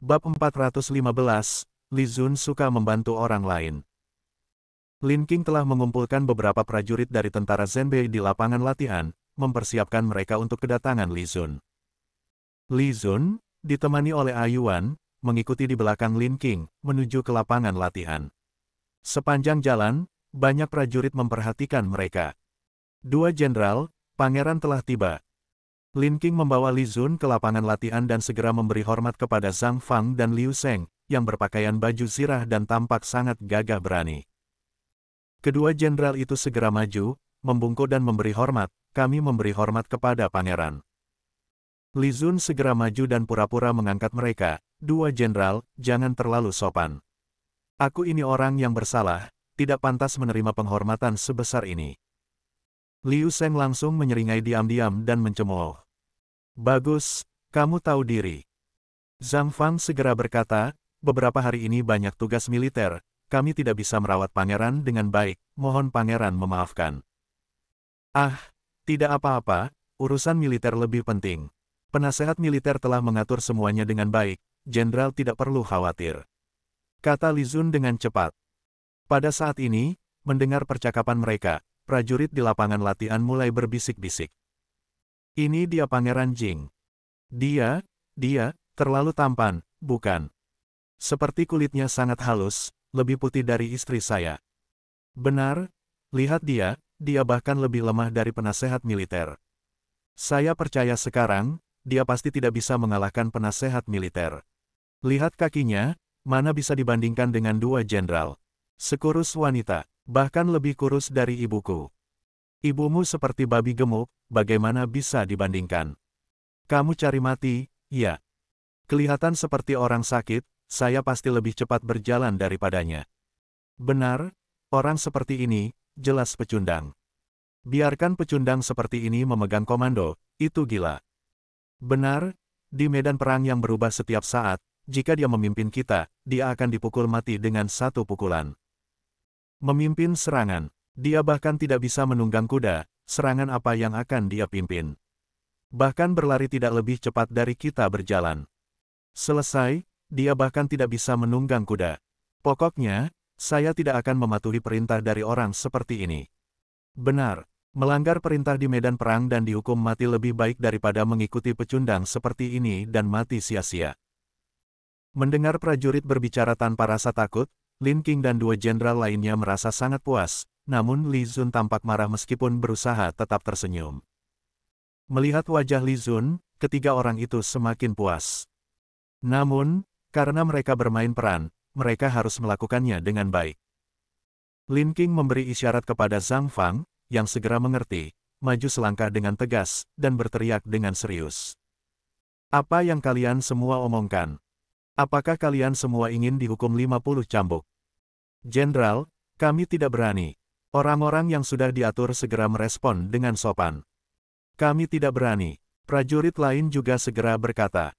Bab 415, Li Zun suka membantu orang lain. Lin King telah mengumpulkan beberapa prajurit dari tentara Zenbei di lapangan latihan, mempersiapkan mereka untuk kedatangan Li Zun. Li Zun, ditemani oleh Ayuan, ah mengikuti di belakang Lin King, menuju ke lapangan latihan. Sepanjang jalan, banyak prajurit memperhatikan mereka. Dua jenderal, pangeran telah tiba, Lin King membawa Li Zun ke lapangan latihan dan segera memberi hormat kepada Zhang Fang dan Liu Sheng, yang berpakaian baju zirah dan tampak sangat gagah berani. Kedua jenderal itu segera maju, membungkuk dan memberi hormat, kami memberi hormat kepada pangeran. Li Zun segera maju dan pura-pura mengangkat mereka, dua jenderal, jangan terlalu sopan. Aku ini orang yang bersalah, tidak pantas menerima penghormatan sebesar ini. Liu Sheng langsung menyeringai diam-diam dan mencemooh. Bagus, kamu tahu diri. Zhang Fang segera berkata, beberapa hari ini banyak tugas militer, kami tidak bisa merawat pangeran dengan baik, mohon pangeran memaafkan. Ah, tidak apa-apa, urusan militer lebih penting. Penasehat militer telah mengatur semuanya dengan baik, jenderal tidak perlu khawatir. Kata Li Zun dengan cepat. Pada saat ini, mendengar percakapan mereka, prajurit di lapangan latihan mulai berbisik-bisik. Ini dia Pangeran Jing. Dia, dia, terlalu tampan, bukan? Seperti kulitnya sangat halus, lebih putih dari istri saya. Benar, lihat dia, dia bahkan lebih lemah dari penasehat militer. Saya percaya sekarang, dia pasti tidak bisa mengalahkan penasehat militer. Lihat kakinya, mana bisa dibandingkan dengan dua jenderal. Sekurus wanita bahkan lebih kurus dari ibuku. Ibumu seperti babi gemuk, bagaimana bisa dibandingkan? Kamu cari mati, ya. Kelihatan seperti orang sakit, saya pasti lebih cepat berjalan daripadanya. Benar, orang seperti ini, jelas pecundang. Biarkan pecundang seperti ini memegang komando, itu gila. Benar, di medan perang yang berubah setiap saat, jika dia memimpin kita, dia akan dipukul mati dengan satu pukulan. Memimpin serangan, dia bahkan tidak bisa menunggang kuda, serangan apa yang akan dia pimpin. Bahkan berlari tidak lebih cepat dari kita berjalan. Selesai, dia bahkan tidak bisa menunggang kuda. Pokoknya, saya tidak akan mematuhi perintah dari orang seperti ini. Benar, Melanggar perintah di medan perang dan dihukum mati lebih baik daripada mengikuti pecundang seperti ini dan mati sia-sia. Mendengar prajurit berbicara tanpa rasa takut, Lin King dan dua jenderal lainnya merasa sangat puas, namun Li Zun tampak marah meskipun berusaha tetap tersenyum. Melihat wajah Li Zun, ketiga orang itu semakin puas. Namun, karena mereka bermain peran, mereka harus melakukannya dengan baik. Lin King memberi isyarat kepada Zhang Fang, yang segera mengerti, maju selangkah dengan tegas, dan berteriak dengan serius. Apa yang kalian semua omongkan? Apakah kalian semua ingin dihukum 50 cambuk? Jenderal, kami tidak berani. Orang-orang yang sudah diatur segera merespon dengan sopan. Kami tidak berani. Prajurit lain juga segera berkata.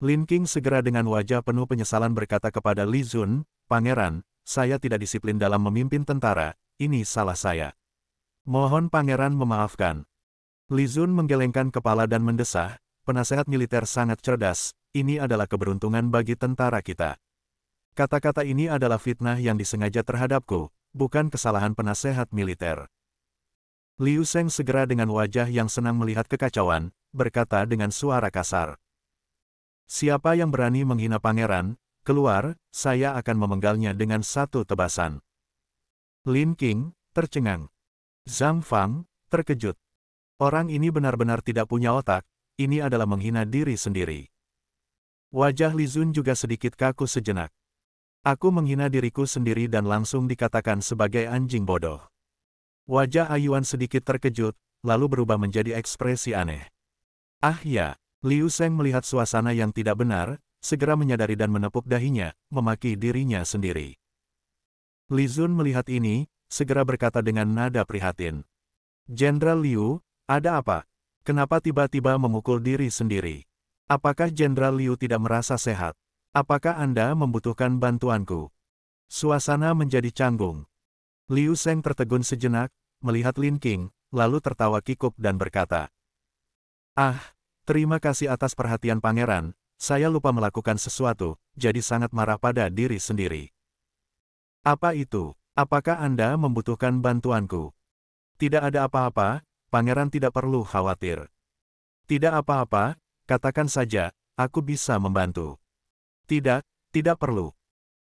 Lin King segera dengan wajah penuh penyesalan berkata kepada Li Zun, Pangeran, saya tidak disiplin dalam memimpin tentara, ini salah saya. Mohon pangeran memaafkan. Li Zun menggelengkan kepala dan mendesah, penasehat militer sangat cerdas, ini adalah keberuntungan bagi tentara kita. Kata-kata ini adalah fitnah yang disengaja terhadapku, bukan kesalahan penasehat militer. Liu Seng segera dengan wajah yang senang melihat kekacauan, berkata dengan suara kasar. Siapa yang berani menghina pangeran, keluar, saya akan memenggalnya dengan satu tebasan. Lin King, tercengang. Zhang Fang, terkejut. Orang ini benar-benar tidak punya otak, ini adalah menghina diri sendiri. Wajah Li Zun juga sedikit kaku sejenak. Aku menghina diriku sendiri dan langsung dikatakan sebagai anjing bodoh. Wajah Ayuan sedikit terkejut, lalu berubah menjadi ekspresi aneh. Ah ya, Liu Sheng melihat suasana yang tidak benar, segera menyadari dan menepuk dahinya, memaki dirinya sendiri. Li Zun melihat ini, segera berkata dengan nada prihatin. Jenderal Liu, ada apa? Kenapa tiba-tiba memukul diri sendiri? Apakah Jenderal Liu tidak merasa sehat? Apakah Anda membutuhkan bantuanku? Suasana menjadi canggung. Liu Sheng tertegun sejenak, melihat Lin King, lalu tertawa kikuk dan berkata, Ah, terima kasih atas perhatian pangeran, saya lupa melakukan sesuatu, jadi sangat marah pada diri sendiri. Apa itu? Apakah Anda membutuhkan bantuanku? Tidak ada apa-apa, pangeran tidak perlu khawatir. Tidak apa-apa, katakan saja, aku bisa membantu. Tidak, tidak perlu.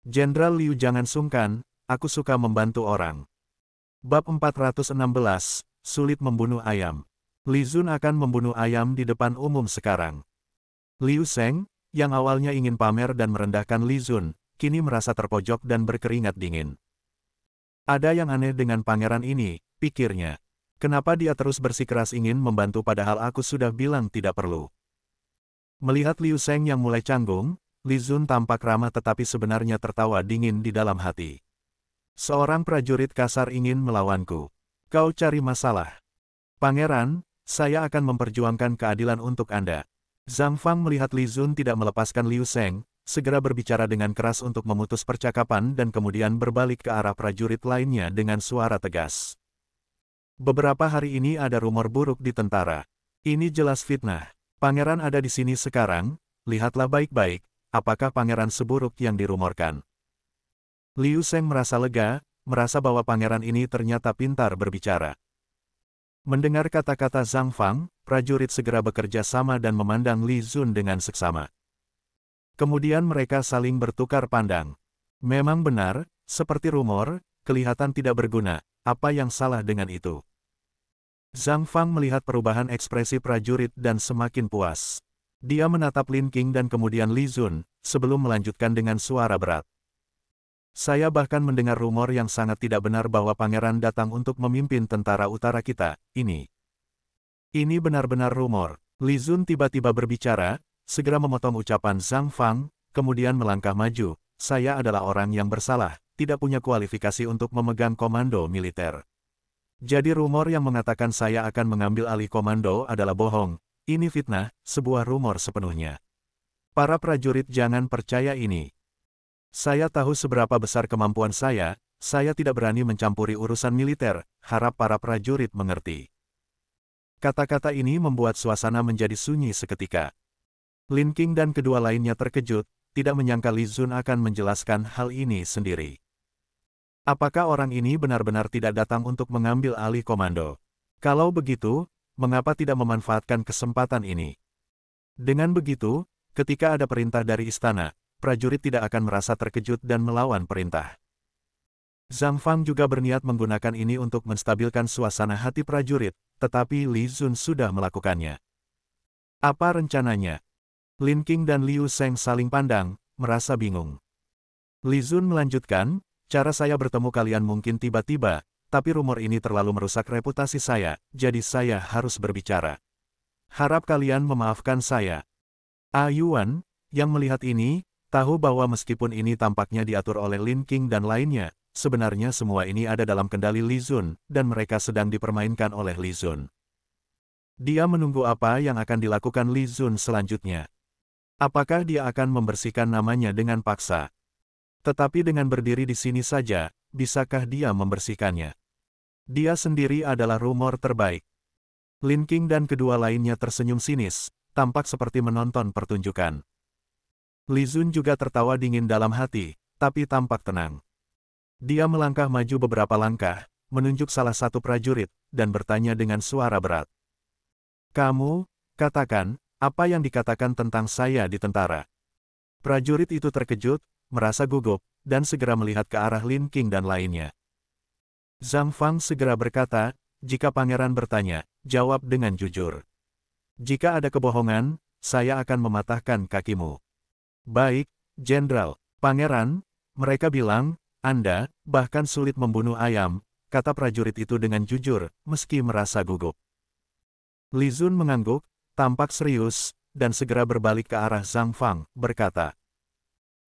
Jenderal Liu jangan sungkan, aku suka membantu orang. Bab 416, Sulit Membunuh Ayam. Li Zun akan membunuh ayam di depan umum sekarang. Liu Seng, yang awalnya ingin pamer dan merendahkan Li Zun, kini merasa terpojok dan berkeringat dingin. Ada yang aneh dengan pangeran ini, pikirnya. Kenapa dia terus bersikeras ingin membantu padahal aku sudah bilang tidak perlu. Melihat Liu Seng yang mulai canggung, Lizun tampak ramah tetapi sebenarnya tertawa dingin di dalam hati. Seorang prajurit kasar ingin melawanku. Kau cari masalah. Pangeran, saya akan memperjuangkan keadilan untuk Anda. Zhang Fang melihat Lizun tidak melepaskan Liu Seng, segera berbicara dengan keras untuk memutus percakapan dan kemudian berbalik ke arah prajurit lainnya dengan suara tegas. Beberapa hari ini ada rumor buruk di tentara. Ini jelas fitnah. Pangeran ada di sini sekarang, lihatlah baik-baik, apakah pangeran seburuk yang dirumorkan. Liu Sheng merasa lega, merasa bahwa pangeran ini ternyata pintar berbicara. Mendengar kata-kata Zhang Fang, prajurit segera bekerja sama dan memandang Li Zun dengan seksama. Kemudian mereka saling bertukar pandang. Memang benar, seperti rumor, kelihatan tidak berguna, apa yang salah dengan itu? Zhang Fang melihat perubahan ekspresi prajurit dan semakin puas. Dia menatap Lin King dan kemudian Li Zun, sebelum melanjutkan dengan suara berat. Saya bahkan mendengar rumor yang sangat tidak benar bahwa pangeran datang untuk memimpin tentara utara kita, ini. Ini benar-benar rumor. Li Zun tiba-tiba berbicara, segera memotong ucapan Zhang Fang, kemudian melangkah maju. Saya adalah orang yang bersalah, tidak punya kualifikasi untuk memegang komando militer. Jadi rumor yang mengatakan saya akan mengambil alih komando adalah bohong, ini fitnah, sebuah rumor sepenuhnya. Para prajurit jangan percaya ini. Saya tahu seberapa besar kemampuan saya, saya tidak berani mencampuri urusan militer, harap para prajurit mengerti. Kata-kata ini membuat suasana menjadi sunyi seketika. Lin King dan kedua lainnya terkejut, tidak menyangka Li Zun akan menjelaskan hal ini sendiri. Apakah orang ini benar-benar tidak datang untuk mengambil alih komando? Kalau begitu, mengapa tidak memanfaatkan kesempatan ini? Dengan begitu, ketika ada perintah dari istana, prajurit tidak akan merasa terkejut dan melawan perintah. Zhang Fang juga berniat menggunakan ini untuk menstabilkan suasana hati prajurit, tetapi Li Zun sudah melakukannya. Apa rencananya? Lin King dan Liu Sheng saling pandang, merasa bingung. Li Zun melanjutkan, cara saya bertemu kalian mungkin tiba-tiba, tapi rumor ini terlalu merusak reputasi saya, jadi saya harus berbicara. Harap kalian memaafkan saya. Ayuan, ah yang melihat ini, tahu bahwa meskipun ini tampaknya diatur oleh Lin King dan lainnya, sebenarnya semua ini ada dalam kendali Li Zun, dan mereka sedang dipermainkan oleh Li Zun. Dia menunggu apa yang akan dilakukan Li Zun selanjutnya. Apakah dia akan membersihkan namanya dengan paksa? Tetapi dengan berdiri di sini saja, bisakah dia membersihkannya? Dia sendiri adalah rumor terbaik. Lin King dan kedua lainnya tersenyum sinis, tampak seperti menonton pertunjukan. Li Zun juga tertawa dingin dalam hati, tapi tampak tenang. Dia melangkah maju beberapa langkah, menunjuk salah satu prajurit, dan bertanya dengan suara berat. Kamu, katakan, apa yang dikatakan tentang saya di tentara? Prajurit itu terkejut, merasa gugup, dan segera melihat ke arah Lin King dan lainnya. Zhang Fang segera berkata, jika pangeran bertanya, jawab dengan jujur. Jika ada kebohongan, saya akan mematahkan kakimu. Baik, Jenderal, Pangeran, mereka bilang, Anda, bahkan sulit membunuh ayam, kata prajurit itu dengan jujur, meski merasa gugup. Li Zun mengangguk, tampak serius, dan segera berbalik ke arah Zhang Fang, berkata,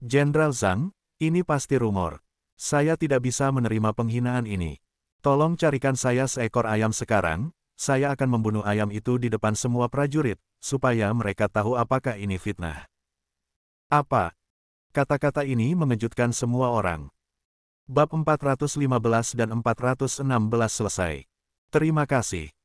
Jenderal Zhang, ini pasti rumor. Saya tidak bisa menerima penghinaan ini. Tolong carikan saya seekor ayam sekarang, saya akan membunuh ayam itu di depan semua prajurit, supaya mereka tahu apakah ini fitnah. Apa? Kata-kata ini mengejutkan semua orang. Bab 415 dan 416 selesai. Terima kasih.